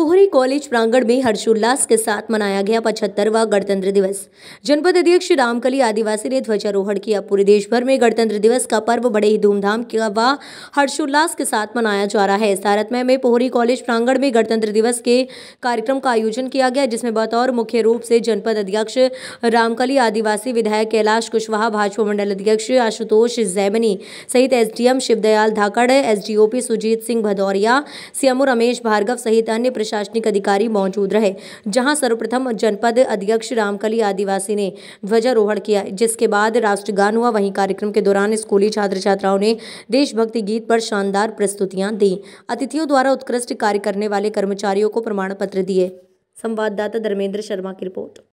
Pohri college प्रांगण में हर्षोल्लास के साथ मनाया गया पचहत्तरवा गणतंत्र दिवस जनपद अध्यक्ष रामकली आदिवासी ने ध्वजारोहण किया पूरे देश भर में गणतंत्र दिवस का पर्व बड़े ही धूमधाम व हर्षोल्लास के साथ मनाया जा रहा है सारतमय में पोहरी कॉलेज प्रांगण में गणतंत्र दिवस के कार्यक्रम का आयोजन किया गया जिसमें बतौर मुख्य रूप से जनपद अध्यक्ष रामकली आदिवासी विधायक कैलाश कुशवाहा भाजपा मंडल अध्यक्ष आशुतोष जैमनी सहित SDM Shivdayal Dhakad SDOP Sujit Singh Bhadauria CMO Ramesh Bhargav सहित अन्य प्रशासनिक अधिकारी मौजूद रहे जहां सर्वप्रथम जनपद अध्यक्ष रामकली आदिवासी ने ध्वजारोहण किया जिसके बाद राष्ट्रगान हुआ वहीं कार्यक्रम के दौरान स्कूली छात्र छात्राओं ने देशभक्ति गीत पर शानदार प्रस्तुतियां दी अतिथियों द्वारा उत्कृष्ट कार्य करने वाले कर्मचारियों को प्रमाण पत्र दिए संवाददाता धर्मेंद्र शर्मा की रिपोर्ट